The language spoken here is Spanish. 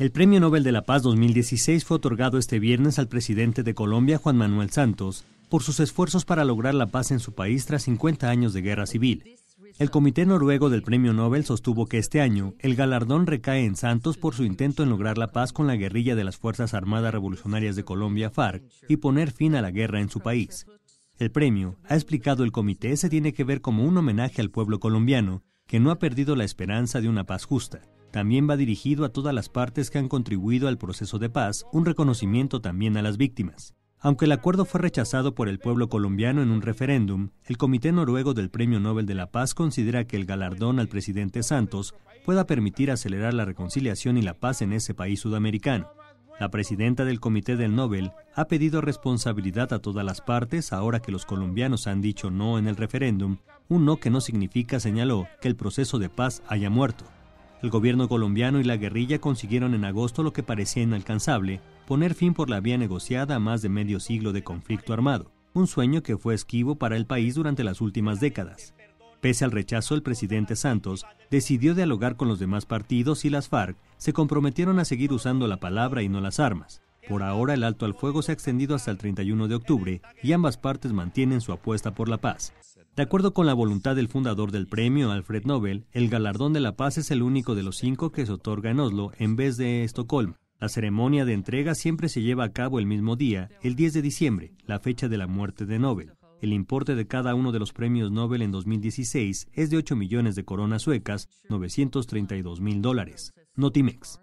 El Premio Nobel de la Paz 2016 fue otorgado este viernes al presidente de Colombia, Juan Manuel Santos, por sus esfuerzos para lograr la paz en su país tras 50 años de guerra civil. El Comité Noruego del Premio Nobel sostuvo que este año el galardón recae en Santos por su intento en lograr la paz con la guerrilla de las Fuerzas Armadas Revolucionarias de Colombia, FARC, y poner fin a la guerra en su país. El premio, ha explicado el comité, se tiene que ver como un homenaje al pueblo colombiano, que no ha perdido la esperanza de una paz justa. También va dirigido a todas las partes que han contribuido al proceso de paz, un reconocimiento también a las víctimas. Aunque el acuerdo fue rechazado por el pueblo colombiano en un referéndum, el Comité Noruego del Premio Nobel de la Paz considera que el galardón al presidente Santos pueda permitir acelerar la reconciliación y la paz en ese país sudamericano. La presidenta del Comité del Nobel ha pedido responsabilidad a todas las partes ahora que los colombianos han dicho no en el referéndum, un no que no significa, señaló, que el proceso de paz haya muerto. El gobierno colombiano y la guerrilla consiguieron en agosto lo que parecía inalcanzable, poner fin por la vía negociada a más de medio siglo de conflicto armado, un sueño que fue esquivo para el país durante las últimas décadas. Pese al rechazo, el presidente Santos decidió dialogar con los demás partidos y las FARC se comprometieron a seguir usando la palabra y no las armas. Por ahora, el alto al fuego se ha extendido hasta el 31 de octubre y ambas partes mantienen su apuesta por la paz. De acuerdo con la voluntad del fundador del premio, Alfred Nobel, el galardón de la paz es el único de los cinco que se otorga en Oslo en vez de Estocolmo. La ceremonia de entrega siempre se lleva a cabo el mismo día, el 10 de diciembre, la fecha de la muerte de Nobel. El importe de cada uno de los premios Nobel en 2016 es de 8 millones de coronas suecas, 932 mil dólares. Notimex.